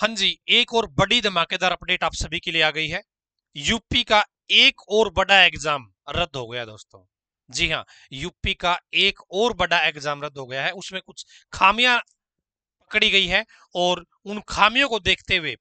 हाँ जी एक और बड़ी धमाकेदार अपडेट आप सभी के लिए आ गई है यूपी का एक और बड़ा एग्जाम रद्द हो गया दोस्तों जी हाँ यूपी का एक और बड़ा एग्जाम रद्द हो गया है उसमें कुछ खामियां पकड़ी गई है और उन खामियों को देखते हुए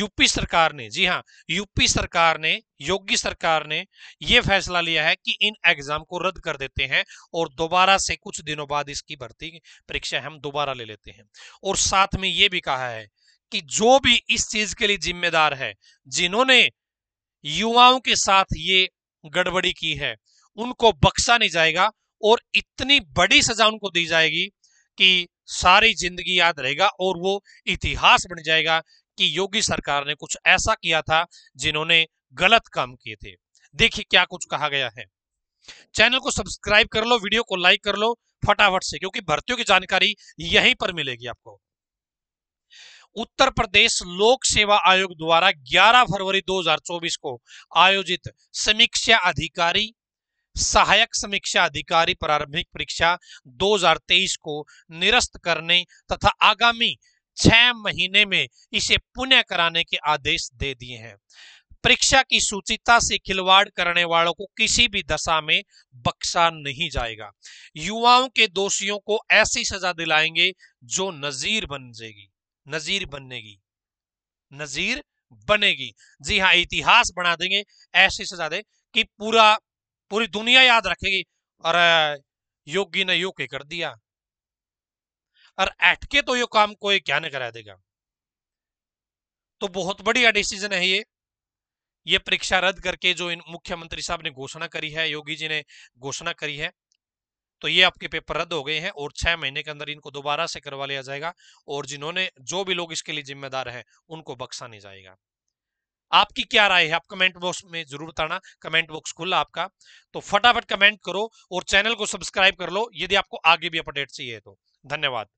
यूपी सरकार ने जी हाँ यूपी सरकार ने योगी सरकार ने यह फैसला लिया है कि इन एग्जाम को रद्द कर देते हैं और दोबारा से कुछ दिनों बाद इसकी भर्ती परीक्षा हम दोबारा ले लेते हैं और साथ में ये भी कहा है कि जो भी इस चीज के लिए जिम्मेदार है जिन्होंने युवाओं के साथ ये गड़बड़ी की है उनको बख्शा नहीं जाएगा और इतनी बड़ी सजा उनको दी जाएगी कि सारी जिंदगी याद रहेगा और वो इतिहास बन जाएगा कि योगी सरकार ने कुछ ऐसा किया था जिन्होंने गलत काम किए थे देखिए क्या कुछ कहा गया है चैनल को सब्सक्राइब कर लो वीडियो को लाइक कर लो फटाफट से क्योंकि भर्तियों की जानकारी यहीं पर मिलेगी आपको उत्तर प्रदेश लोक सेवा आयोग द्वारा 11 फरवरी 2024 को आयोजित समीक्षा अधिकारी सहायक समीक्षा अधिकारी प्रारंभिक परीक्षा 2023 को निरस्त करने तथा आगामी छह महीने में इसे पुनः कराने के आदेश दे दिए हैं परीक्षा की सूचिता से खिलवाड़ करने वालों को किसी भी दशा में बख्शा नहीं जाएगा युवाओं के दोषियों को ऐसी सजा दिलाएंगे जो नजीर बन जाएगी नज़ीर बनेगी नज़ीर बनेगी जी हाँ इतिहास बना देंगे ऐसे शहजादे कि पूरा पूरी दुनिया याद रखेगी और योगी ने योग के कर दिया और अटके तो यो काम कोई क्या नहीं करा देगा तो बहुत बढ़िया डिसीजन है ये ये परीक्षा रद्द करके जो इन मुख्यमंत्री साहब ने घोषणा करी है योगी जी ने घोषणा करी है तो ये आपके पेपर रद्द हो गए हैं और छह महीने के अंदर इनको दोबारा से करवा लिया जाएगा और जिन्होंने जो भी लोग इसके लिए जिम्मेदार हैं उनको बख्शा नहीं जाएगा आपकी क्या राय है आप कमेंट बॉक्स में जरूर बताना कमेंट बॉक्स खुला आपका तो फटाफट कमेंट करो और चैनल को सब्सक्राइब कर लो यदि आपको आगे भी अपडेट चाहिए तो धन्यवाद